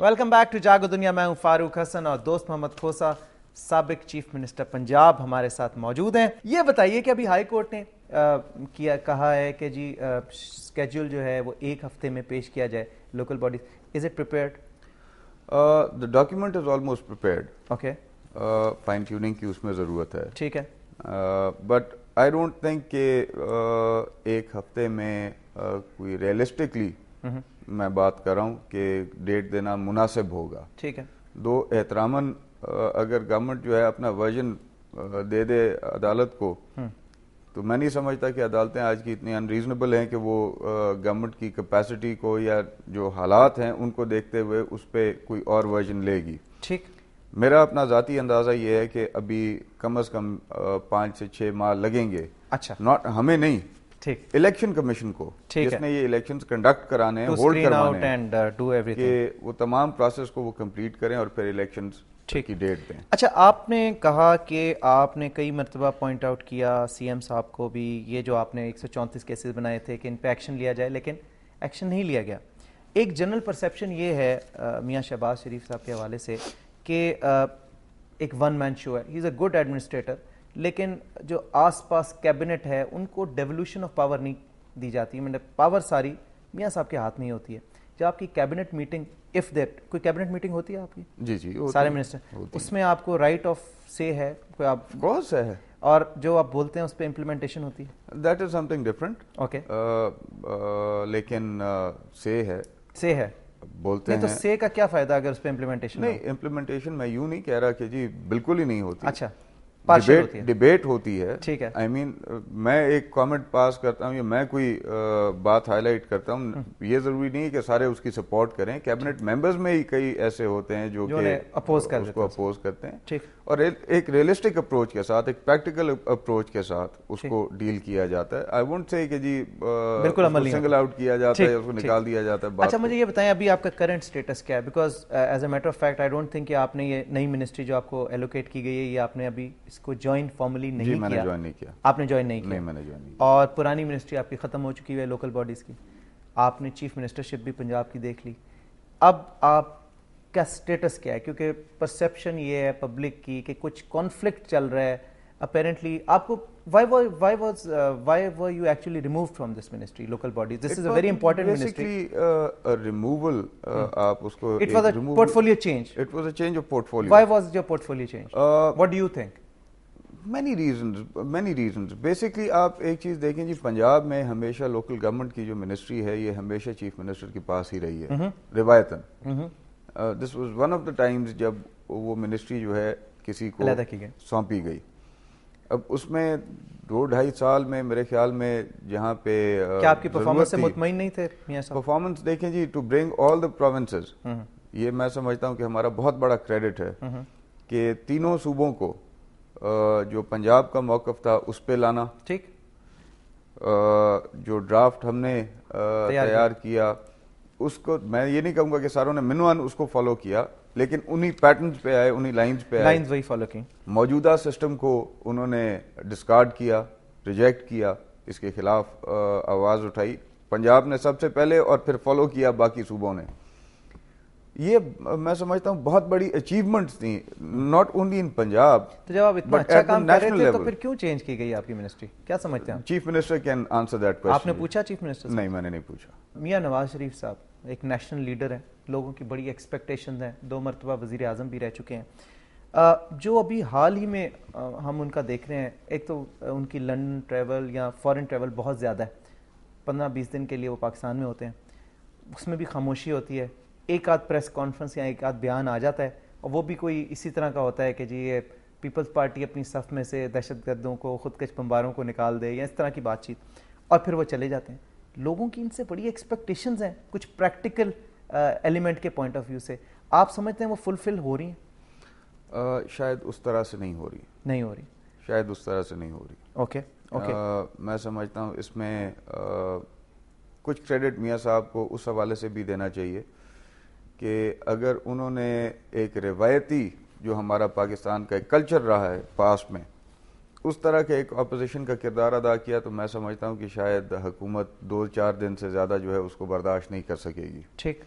Welcome back to जागो दुनिया मैं हूं फारूक हसन और दोस्त मोहम्मद खोसा सबक चीफ मिनिस्टर पंजाब हमारे साथ मौजूद हैं ये बताइए कि अभी हाई कोर्ट ने आ, किया कहा है कि जी स्केड्यूल जो है वो एक हफ्ते में पेश किया जाए local bodies is it prepared the document is almost prepared okay fine tuning की उसमें ज़रूरत है ठीक है but I don't think uh, एक हफ्ते में uh, कोई रियलिस्टिकली हम्म। मैं बात कर रहा हूँ कि डेट देना मुनासिब होगा ठीक है दो एहतरामन अगर गवर्नमेंट जो है अपना वर्जन दे दे अदालत को हम्म। तो मैं नहीं समझता कि अदालतें आज की इतनी अनरीजनेबल हैं कि वो गवर्नमेंट की कैपेसिटी को या जो हालात हैं उनको देखते हुए उस पर कोई और वर्जन लेगी ठीक मेरा अपना ज़ाती अंदाज़ा ये है कि अभी कम अज़ कम पाँच से छः माह लगेंगे अच्छा नॉट हमें नहीं ठीक इलेक्शन कमीशन को ठीक जिसने है। ये इलेक्शन कंडक्ट कराने होल्ड करवाने एंड डू एवरीथिंग वो तमाम प्रोसेस को वो कंप्लीट करें और फिर इलेक्शंस ठीक की डेट दें अच्छा आपने कहा कि आपने कई मरतबा पॉइंट आउट किया सीएम साहब को भी ये जो आपने एक केसेस बनाए थे कि इन पर एक्शन लिया जाए लेकिन एक्शन नहीं लिया गया एक जनरल परसेप्शन ये है मियाँ शहबाज शरीफ साहब के हवाले से कि एक वन मैन शो है he is a good administrator लेकिन जो आसपास कैबिनेट है उनको डेवोल्यूशन ऑफ पावर नहीं दी जाती है मतलब पावर सारी मियाँ साहब के हाथ में ही होती है जब आपकी कैबिनेट मीटिंग इफ दैट कोई कैबिनेट मीटिंग होती है आपकी जी जी सारे मिनिस्टर उसमें आपको राइट ऑफ से है कोई आप बहुत से है और जो आप बोलते हैं उस पर इम्प्लीमेंटेशन होती है that is something different okay लेकिन से uh, है से है बोलते नहीं, तो हैं तो से का क्या फायदा अगर उस पर इम्प्लीमेंटेशन नहीं इम्प्लीमेंटेशन मैं यूं नहीं कह रहा कि जी बिल्कुल ही नहीं होती अच्छा डिबेट डिबेट होती है ठीक है आई मीन मैं एक कमेंट पास करता हूँ या मैं कोई बात हाईलाइट करता हूँ हम्म। ये जरूरी नहीं है कि सारे उसकी सपोर्ट करें कैबिनेट मेंबर्स में ही कई ऐसे होते हैं जो, जो कि अपोज कर उसको अपोज करते हैं ठीक और ए, एक रियलिस्टिक अप्रोच के साथ एक प्रैक्टिकल अप्रोच के साथ उसको डील किया जाता है आई वोट से जी बिल्कुल अमल सिंगल आउट किया जाता है उसको निकाल दिया जाता है अच्छा मुझे ये बताएं अभी आपका करंट स्टेटस क्या है because as a matter of fact I don't think आपने ये नई मिनिस्ट्री जो आपको एलोकेट की गई है ये आपने अभी इसको ज्वाइन फॉर्मली नहीं मैंने किया नहीं किया आपने ज्वाइन नहीं किया मैंने ज्वाइन नहीं और पुरानी मिनिस्ट्री आपकी खत्म हो चुकी है लोकल बॉडीज की आपने चीफ मिनिस्टरशिप भी पंजाब की देख ली अब आप का स्टेटस क्या है क्योंकि परसेप्शन ये है पब्लिक की कि कुछ कॉन्फ्लिक्ट चल रहा है अपेरेंटली आपको why were why was why were you actually remove from this ministry local body this is a very important ministry removal आप उसको it was a portfolio change it was a change of portfolio why was your portfolio change what do you think many reason many reason basically आप एक चीज़ देखें जी पंजाब में हमेशा local government की जो ministry है ये हमेशा चीफ मिनिस्टर के पास ही रही है हम्म। रिवायतन this was one of the times जब वो मिनिस्ट्री जो है किसी को सौंपी गई अब उसमें दो ढाई साल में मेरे ख्याल में जहाँ पे uh, क्या आपकी परफॉर्मेंस से मुतमिन नहीं थे परफॉर्मेंस देखें जी to bring all the provinces ये मैं समझता हूँ कि हमारा बहुत बड़ा क्रेडिट है हम्म। कि तीनों सूबों को जो पंजाब का मौकफ था उस पर लाना ठीक जो ड्राफ्ट हमने तैयार किया उसको मैं ये नहीं कहूंगा कि सारों ने मिनवान उसको फॉलो किया लेकिन उन्हीं पैटर्न पे आए उन्हीं लाइंस पे आए लाइंस वही फॉलो की मौजूदा सिस्टम को उन्होंने डिस्कार्ड किया रिजेक्ट किया इसके खिलाफ आवाज़ उठाई पंजाब ने सबसे पहले और फिर फॉलो किया बाकी सूबों ने ये मैं समझता हूँ बहुत बड़ी अचीवमेंट्स थी नॉट ओनली इन पंजाब तो जब आप इतना अच्छा काम कर रहे थे तो फिर क्यों चेंज की गई आपकी मिनिस्ट्री क्या समझते हैं chief minister can answer that question आपने पूछा चीफ मिनिस्टर नहीं मैंने नहीं पूछा मियाँ नवाज शरीफ साहब एक नेशनल लीडर हैं लोगों की बड़ी एक्सपेक्टेशन हैं दो मरतबा वजीर अजम भी रह चुके हैं जो अभी हाल ही में हम उनका देख रहे हैं एक तो उनकी लंदन ट्रैवल या फॉरेन ट्रैवल बहुत ज़्यादा है पंद्रह बीस दिन के लिए वो पाकिस्तान में होते हैं उसमें भी खामोशी होती है एक आध प्रेस कॉन्फ्रेंस या एक आध बयान आ जाता है और वो भी कोई इसी तरह का होता है कि जी ये पीपल्स पार्टी अपनी सफ़ में से दहशत गर्दों को खुदकश बम्बारों को निकाल दे या इस तरह की बातचीत और फिर वो चले जाते हैं लोगों की इनसे बड़ी एक्सपेक्टेशंस हैं कुछ प्रैक्टिकल एलिमेंट के पॉइंट ऑफ व्यू से आप समझते हैं वो फुलफिल हो रही हैं शायद उस तरह से नहीं हो रही नहीं हो रही शायद उस तरह से नहीं हो रही ओके ओके आ, मैं समझता हूँ इसमें आ, कुछ क्रेडिट मियाँ साहब को उस हवाले से भी देना चाहिए कि अगर उन्होंने एक रिवायती जो हमारा पाकिस्तान का एक कल्चर रहा है पास में उस तरह के एक अपोजिशन का किरदार अदा किया तो मैं समझता हूँ कि शायद हुकूमत दो चार दिन से ज़्यादा जो है उसको बर्दाश्त नहीं कर सकेगी ठीक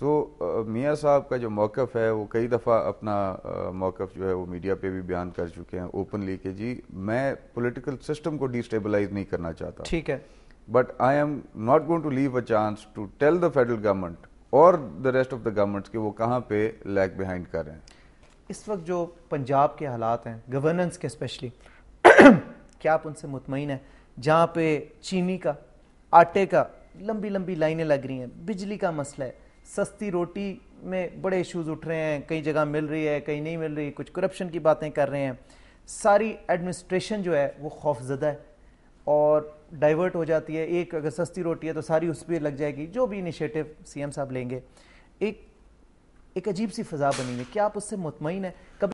तो मियाँ साहब का जो मौक़ है वो कई दफ़ा अपना मौक़ जो है वो मीडिया पे भी बयान कर चुके हैं ओपनली कि जी मैं पॉलिटिकल सिस्टम को डिस्टेबलाइज नहीं करना चाहता ठीक है but I am not going to leave a chance to tell the federal government और the rest of the governments के वो कहाँ पे लैग बिहाइंड कर रहे हैं इस वक्त जो पंजाब के हालात हैं गवर्नेंस के स्पेशली क्या आप उनसे मुतमिन हैं जहाँ पे चीनी का आटे का लंबी लंबी लाइनें लग रही हैं बिजली का मसला है सस्ती रोटी में बड़े इश्यूज उठ रहे हैं कई जगह मिल रही है कहीं नहीं मिल रही कुछ करप्शन की बातें कर रहे हैं सारी एडमिनिस्ट्रेशन जो है वो खौफजदा है और डाइवर्ट हो जाती है एक अगर सस्ती रोटी है तो सारी उस पर लग जाएगी जो भी इनिशिएटिव सीएम साहब लेंगे एक एक अजीब सी फ़िज़ा बनी है क्या आप उससे मुतमिन है कभी